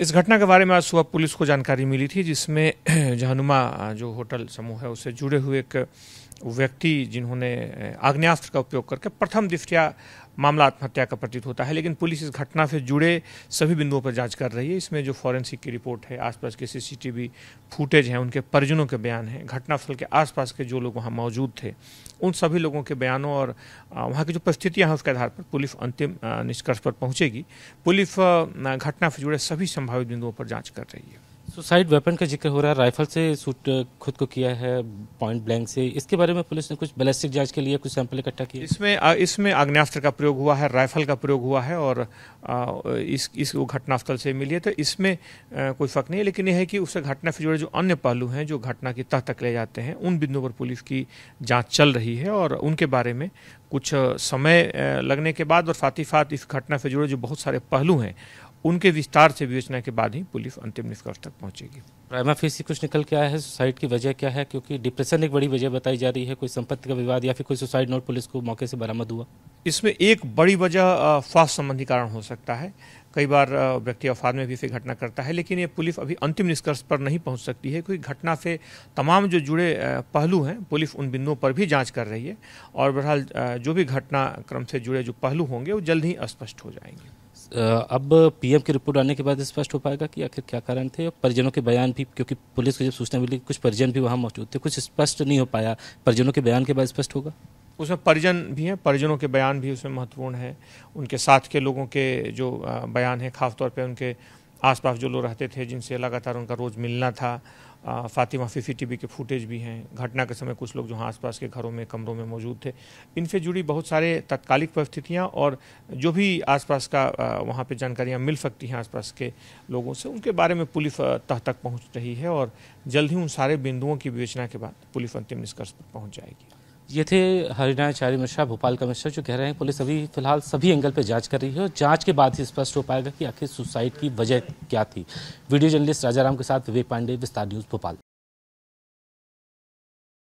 इस घटना के बारे में आज सुबह पुलिस को जानकारी मिली थी जिसमें जहनुमा जो होटल समूह है उससे जुड़े हुए एक व्यक्ति जिन्होंने आग्नेस्त्र का उपयोग करके प्रथम दृष्टिया मामला आत्महत्या का प्रतीत होता है लेकिन पुलिस इस घटना से जुड़े सभी बिंदुओं पर जांच कर रही है इसमें जो फॉरेंसिक की रिपोर्ट है आसपास के सीसीटीवी फुटेज हैं उनके परिजनों के बयान हैं घटनास्थल के आसपास के जो लोग वहाँ मौजूद थे उन सभी लोगों के बयानों और वहाँ की जो परिस्थितियाँ हैं उसके आधार पर पुलिस अंतिम निष्कर्ष पर पहुँचेगी पुलिस घटना से जुड़े सभी संभावित बिंदुओं पर जाँच कर रही है सुसाइड वेपन का जिक्र हो रहा है राइफल से सूट खुद को किया है पॉइंट ब्लैंक से इसके बारे में पुलिस ने कुछ बैलिस्टिक जांच के लिए कुछ सैंपल इकट्ठा किया इसमें इसमें आग्नेस्त्र का प्रयोग हुआ है राइफल का प्रयोग हुआ है और इस इस घटनास्थल से मिली है तो इसमें कोई फर्क नहीं है लेकिन यह है कि उस घटना से जुड़े जो अन्य पहलू हैं जो घटना की तह तक ले जाते हैं उन बिंदुओं पर पुलिस की जाँच चल रही है और उनके बारे में कुछ समय लगने के बाद और साथ ही साथ इस घटना से जुड़े जो बहुत सारे पहलू हैं उनके विस्तार से विवेचना के बाद ही पुलिस अंतिम निष्कर्ष तक पहुंचेगी प्राइमा फेसी कुछ निकल के आया है सुसाइड की वजह क्या है क्योंकि डिप्रेशन एक बड़ी वजह बताई जा रही है कोई संपत्ति का विवाद या फिर कोई सुसाइड नोट पुलिस को मौके से बरामद हुआ इसमें एक बड़ी वजह स्वास्थ्य संबंधी कारण हो सकता है कई बार व्यक्ति अफाद में भी इसे घटना करता है लेकिन ये पुलिस अभी अंतिम निष्कर्ष पर नहीं पहुंच सकती है क्योंकि घटना से तमाम जो जुड़े पहलू हैं पुलिस उन बिंदुओं पर भी जांच कर रही है और बहरहाल जो भी घटनाक्रम से जुड़े जो पहलू होंगे वो जल्द ही स्पष्ट हो जाएंगे अब पीएम की रिपोर्ट आने के बाद स्पष्ट हो पाएगा कि आखिर क्या कारण थे परिजनों के बयान भी क्योंकि पुलिस को जब सूचना मिली कुछ परिजन भी वहाँ मौजूद थे कुछ स्पष्ट नहीं हो पाया परिजनों के बयान के बाद स्पष्ट होगा उसमें परिजन भी हैं परिजनों के बयान भी उसमें महत्वपूर्ण है उनके साथ के लोगों के जो बयान है खासतौर पर उनके आसपास जो लोग रहते थे जिनसे लगातार उनका रोज़ मिलना था फातिमा टीवी के फुटेज भी हैं घटना के समय कुछ लोग जो आसपास के घरों में कमरों में मौजूद थे इनसे जुड़ी बहुत सारे तत्कालिक परिस्थितियाँ और जो भी आसपास का वहाँ पे जानकारियाँ मिल सकती हैं आसपास के लोगों से उनके बारे में पुलिस तह तक पहुँच रही है और जल्द ही उन सारे बिंदुओं की विवेचना के बाद पुलिस अंतिम निष्कर्ष पर पहुँच जाएगी ये थे हरिनाचार्य मिश्रा भोपाल का मिश्रा जो कह रहे हैं पुलिस अभी फिलहाल सभी एंगल पर जांच कर रही है और जांच के बाद ही स्पष्ट हो पाएगा कि आखिर सुसाइड की वजह क्या थी वीडियो जर्नलिस्ट राजाराम के साथ विवेक पांडे विस्तार न्यूज़ भोपाल